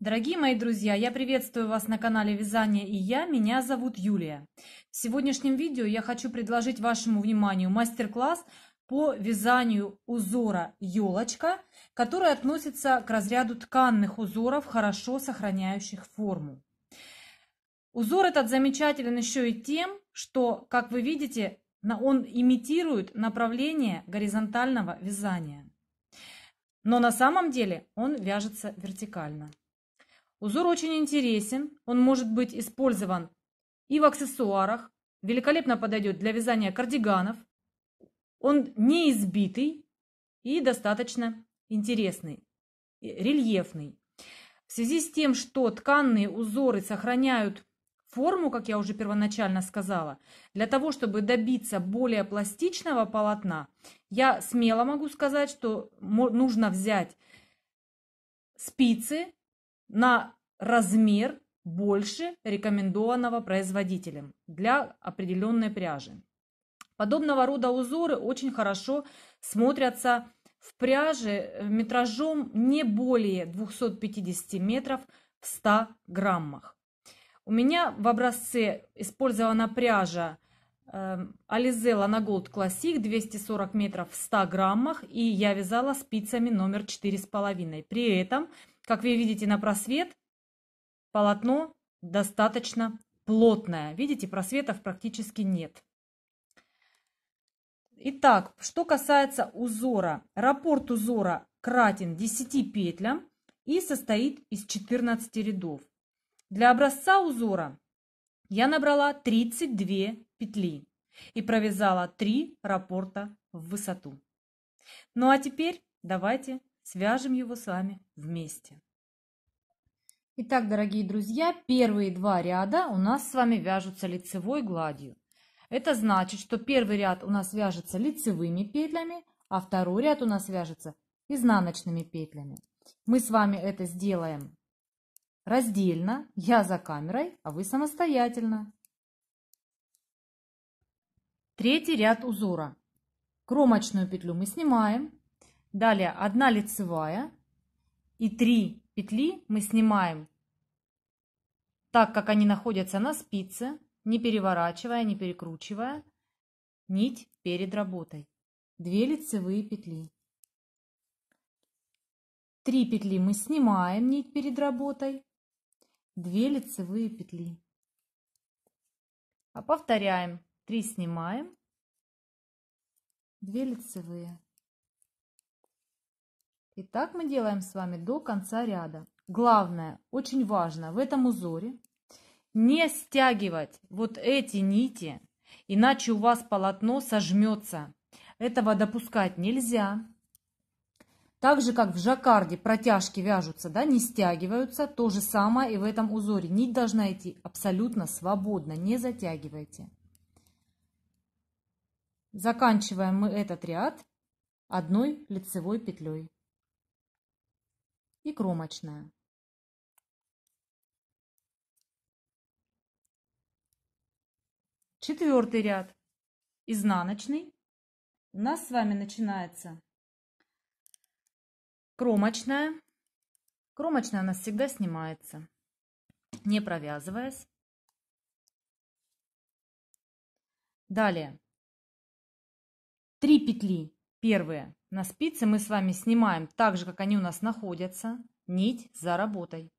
Дорогие мои друзья, я приветствую вас на канале Вязание и я, меня зовут Юлия. В сегодняшнем видео я хочу предложить вашему вниманию мастер-класс по вязанию узора елочка, который относится к разряду тканных узоров, хорошо сохраняющих форму. Узор этот замечателен еще и тем, что, как вы видите, он имитирует направление горизонтального вязания. Но на самом деле он вяжется вертикально. Узор очень интересен, он может быть использован и в аксессуарах, великолепно подойдет для вязания кардиганов. Он не избитый и достаточно интересный, э, рельефный. В связи с тем, что тканные узоры сохраняют форму, как я уже первоначально сказала, для того, чтобы добиться более пластичного полотна, я смело могу сказать, что нужно взять спицы на размер больше рекомендованного производителем для определенной пряжи. Подобного рода узоры очень хорошо смотрятся в пряже э, метражом не более 250 метров в 100 граммах. У меня в образце использована пряжа э, Alize Gold Classic 240 метров в 100 граммах и я вязала спицами номер 4,5. При этом как вы видите на просвет, полотно достаточно плотное. Видите, просветов практически нет. Итак, что касается узора. Раппорт узора кратен 10 петлям и состоит из 14 рядов. Для образца узора я набрала 32 петли и провязала 3 раппорта в высоту. Ну а теперь давайте свяжем его с вами вместе. Итак, дорогие друзья, первые два ряда у нас с вами вяжутся лицевой гладью. Это значит, что первый ряд у нас вяжется лицевыми петлями, а второй ряд у нас вяжется изнаночными петлями. Мы с вами это сделаем раздельно, я за камерой, а вы самостоятельно. Третий ряд узора. Кромочную петлю мы снимаем, Далее одна лицевая и 3 петли мы снимаем, так как они находятся на спице, не переворачивая, не перекручивая нить перед работой. 2 лицевые петли. 3 петли мы снимаем нить перед работой, 2 лицевые петли. А повторяем. 3 снимаем, 2 лицевые. И так мы делаем с вами до конца ряда. Главное, очень важно в этом узоре не стягивать вот эти нити, иначе у вас полотно сожмется. Этого допускать нельзя. Так же, как в жаккарде протяжки вяжутся, да, не стягиваются, то же самое и в этом узоре. Нить должна идти абсолютно свободно, не затягивайте. Заканчиваем мы этот ряд одной лицевой петлей и кромочная. Четвертый ряд, изнаночный, у нас с вами начинается кромочная. Кромочная у нас всегда снимается, не провязываясь. Далее 3 петли Первое. На спице мы с вами снимаем так же, как они у нас находятся, нить за работой.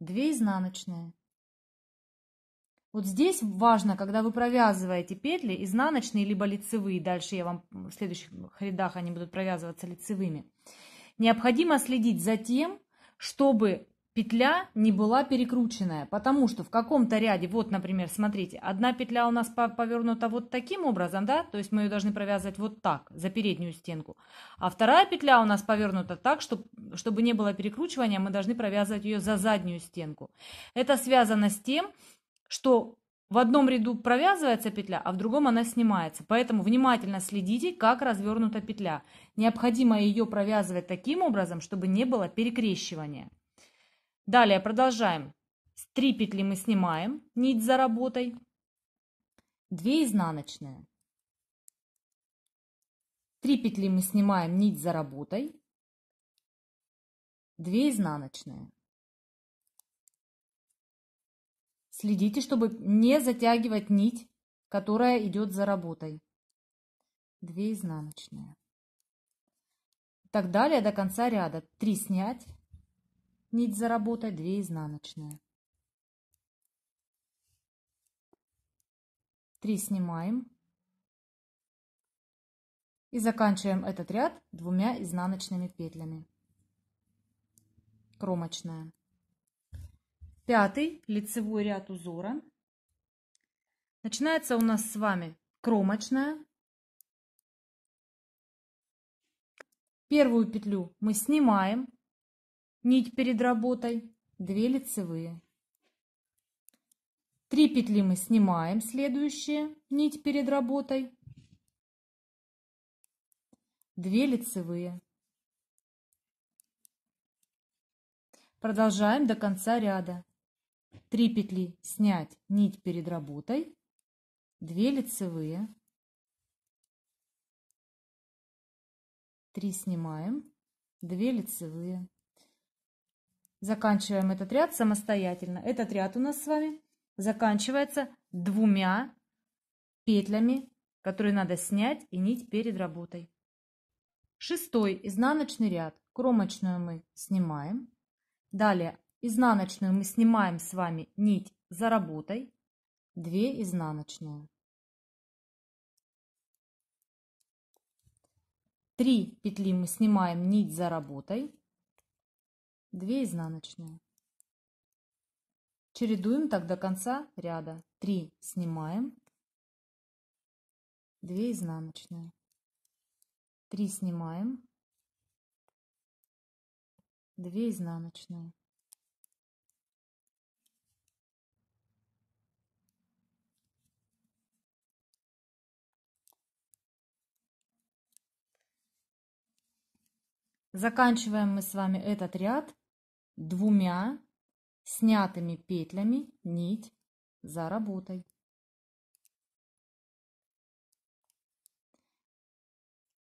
Две изнаночные. Вот здесь важно, когда вы провязываете петли, изнаночные либо лицевые, дальше я вам в следующих рядах они будут провязываться лицевыми, необходимо следить за тем, чтобы петля не была перекрученная, потому что в каком-то ряде, вот, например, смотрите, одна петля у нас повернута вот таким образом, да, то есть мы ее должны провязывать вот так, за переднюю стенку, а вторая петля у нас повернута так, чтобы, чтобы не было перекручивания, мы должны провязывать ее за заднюю стенку. Это связано с тем, что в одном ряду провязывается петля, а в другом она снимается. Поэтому внимательно следите, как развернута петля. Необходимо ее провязывать таким образом, чтобы не было перекрещивания. Далее продолжаем. С 3 петли мы снимаем нить за работой. 2 изнаночные. 3 петли мы снимаем нить за работой. 2 изнаночные. Следите, чтобы не затягивать нить, которая идет за работой. 2 изнаночные. Так далее до конца ряда. 3 снять нить заработать две изнаночные. 3 снимаем. И заканчиваем этот ряд двумя изнаночными петлями. Кромочная. Пятый лицевой ряд узора. Начинается у нас с вами кромочная. Первую петлю мы снимаем, нить перед работой, 2 лицевые. 3 петли мы снимаем, следующие, нить перед работой, 2 лицевые. Продолжаем до конца ряда. 3 петли снять, нить перед работой, 2 лицевые. 3 снимаем, 2 лицевые заканчиваем этот ряд самостоятельно. Этот ряд у нас с вами заканчивается двумя петлями, которые надо снять и нить перед работой. Шестой изнаночный ряд. Кромочную мы снимаем. Далее изнаночную мы снимаем с вами нить за работой. Две изнаночные. Три петли мы снимаем нить за работой. 2 изнаночные. Чередуем так до конца ряда. 3 снимаем, 2 изнаночные. 3 снимаем, 2 изнаночные. Заканчиваем мы с вами этот ряд двумя снятыми петлями нить за работой.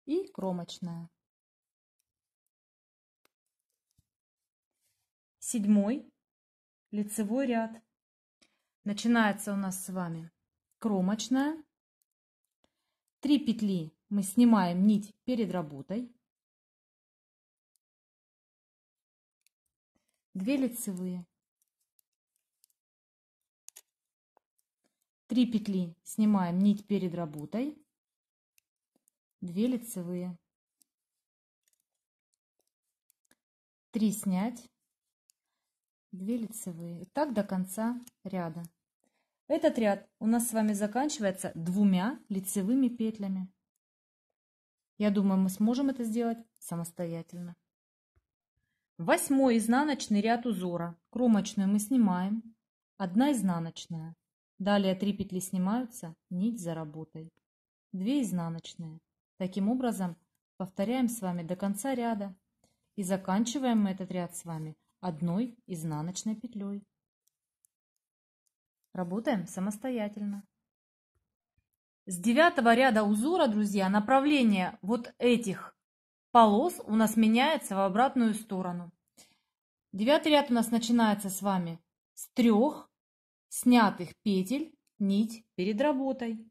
И кромочная. Седьмой лицевой ряд. Начинается у нас с вами кромочная. Три петли мы снимаем нить перед работой. 2 лицевые, 3 петли снимаем нить перед работой, 2 лицевые, 3 снять, 2 лицевые. И так до конца ряда. Этот ряд у нас с вами заканчивается двумя лицевыми петлями. Я думаю, мы сможем это сделать самостоятельно. Восьмой изнаночный ряд узора. Кромочную мы снимаем. Одна изнаночная. Далее три петли снимаются, нить за работой. Две изнаночные. Таким образом, повторяем с вами до конца ряда. И заканчиваем мы этот ряд с вами одной изнаночной петлей. Работаем самостоятельно. С девятого ряда узора, друзья, направление вот этих полос у нас меняется в обратную сторону. Девятый ряд у нас начинается с вами с трех снятых петель нить перед работой.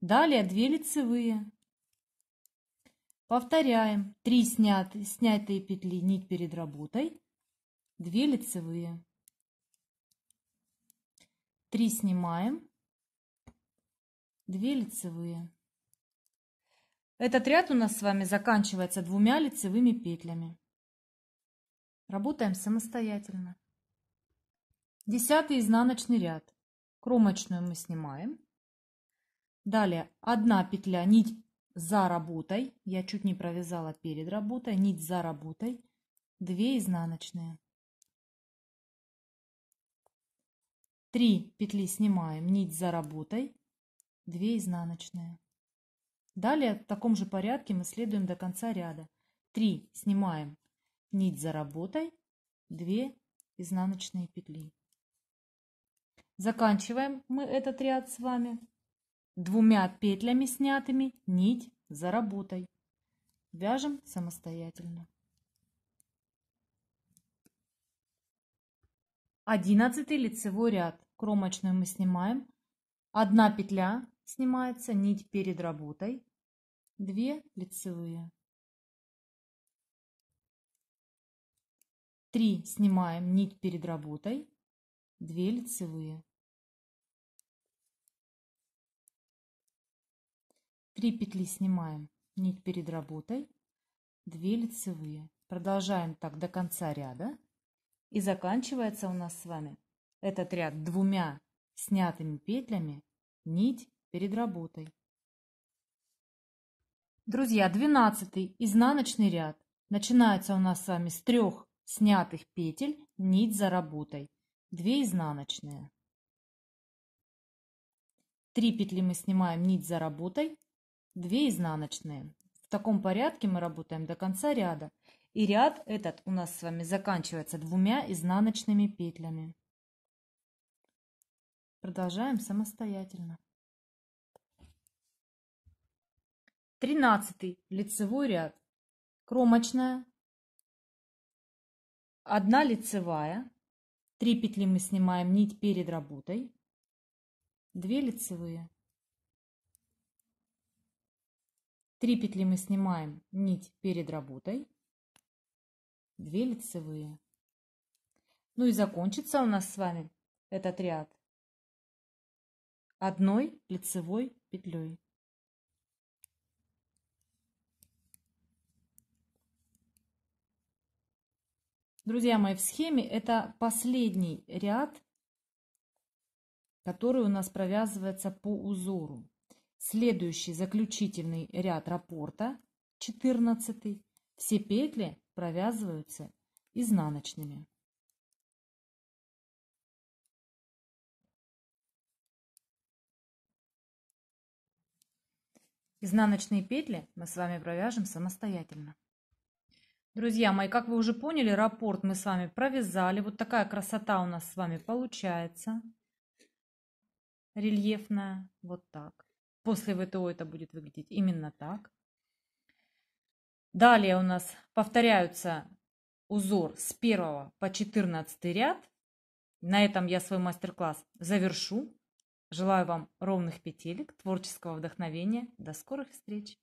Далее две лицевые. Повторяем три снятые, снятые петли нить перед работой, две лицевые. три снимаем, две лицевые. Этот ряд у нас с вами заканчивается двумя лицевыми петлями. Работаем самостоятельно. Десятый изнаночный ряд. Кромочную мы снимаем. Далее одна петля, нить за работой. Я чуть не провязала перед работой. Нить за работой. две изнаночные. три петли снимаем, нить за работой. две изнаночные. Далее в таком же порядке мы следуем до конца ряда. 3 снимаем нить за работой, 2 изнаночные петли. Заканчиваем мы этот ряд с вами двумя петлями снятыми нить за работой. Вяжем самостоятельно. Одиннадцатый лицевой ряд. Кромочную мы снимаем. Одна петля снимается, нить перед работой две лицевые. три снимаем нить перед работой, две лицевые. три петли снимаем нить перед работой, две лицевые. Продолжаем так до конца ряда. И заканчивается у нас с вами этот ряд двумя снятыми петлями нить перед работой. Друзья, двенадцатый изнаночный ряд. Начинается у нас с вами с трех снятых петель, нить за работой. две изнаночные. три петли мы снимаем нить за работой, две изнаночные. В таком порядке мы работаем до конца ряда. И ряд этот у нас с вами заканчивается двумя изнаночными петлями. Продолжаем самостоятельно. Тринадцатый лицевой ряд. Кромочная. Одна лицевая. Три петли мы снимаем нить перед работой. Две лицевые. Три петли мы снимаем нить перед работой. Две лицевые. Ну и закончится у нас с вами этот ряд одной лицевой петлей. Друзья мои, в схеме это последний ряд, который у нас провязывается по узору. Следующий заключительный ряд раппорта, 14, все петли провязываются изнаночными. Изнаночные петли мы с вами провяжем самостоятельно. Друзья мои, как вы уже поняли, раппорт мы с вами провязали. Вот такая красота у нас с вами получается. Рельефная. Вот так. После ВТО это будет выглядеть именно так. Далее у нас повторяются узор с 1 по 14 ряд. На этом я свой мастер-класс завершу. Желаю вам ровных петелек, творческого вдохновения. До скорых встреч!